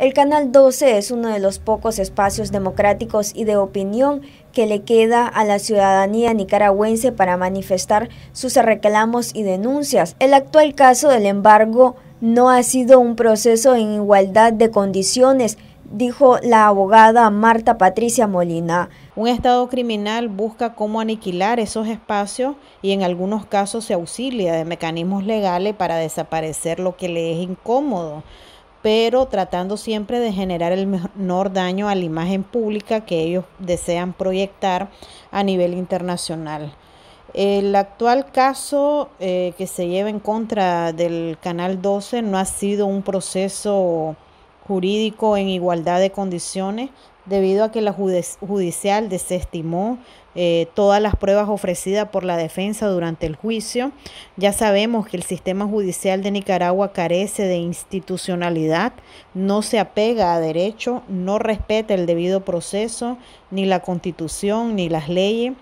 El Canal 12 es uno de los pocos espacios democráticos y de opinión que le queda a la ciudadanía nicaragüense para manifestar sus reclamos y denuncias. El actual caso, del embargo, no ha sido un proceso en igualdad de condiciones, dijo la abogada Marta Patricia Molina. Un Estado criminal busca cómo aniquilar esos espacios y en algunos casos se auxilia de mecanismos legales para desaparecer lo que le es incómodo pero tratando siempre de generar el menor daño a la imagen pública que ellos desean proyectar a nivel internacional. El actual caso eh, que se lleva en contra del Canal 12 no ha sido un proceso jurídico en igualdad de condiciones, debido a que la judicial desestimó eh, todas las pruebas ofrecidas por la defensa durante el juicio. Ya sabemos que el sistema judicial de Nicaragua carece de institucionalidad, no se apega a derecho, no respeta el debido proceso, ni la constitución, ni las leyes.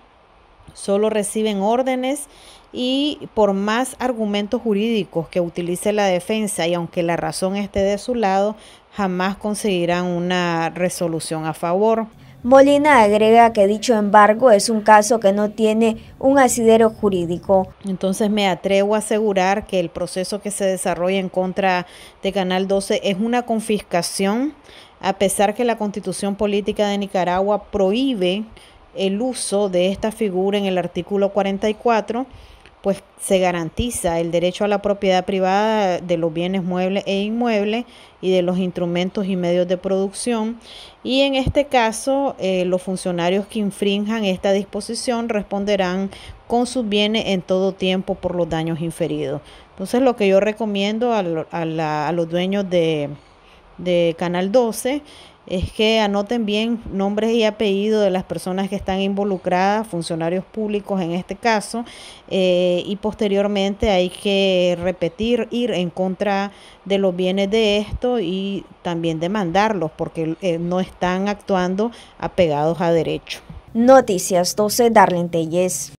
Solo reciben órdenes y por más argumentos jurídicos que utilice la defensa y aunque la razón esté de su lado, jamás conseguirán una resolución a favor. Molina agrega que dicho embargo es un caso que no tiene un asidero jurídico. Entonces me atrevo a asegurar que el proceso que se desarrolla en contra de Canal 12 es una confiscación, a pesar que la constitución política de Nicaragua prohíbe el uso de esta figura en el artículo 44, pues se garantiza el derecho a la propiedad privada de los bienes muebles e inmuebles y de los instrumentos y medios de producción. Y en este caso, eh, los funcionarios que infrinjan esta disposición responderán con sus bienes en todo tiempo por los daños inferidos. Entonces, lo que yo recomiendo a, a los dueños de de Canal 12 es que anoten bien nombres y apellidos de las personas que están involucradas, funcionarios públicos en este caso, eh, y posteriormente hay que repetir, ir en contra de los bienes de esto y también demandarlos porque eh, no están actuando apegados a derecho. Noticias 12, Darlene Telles.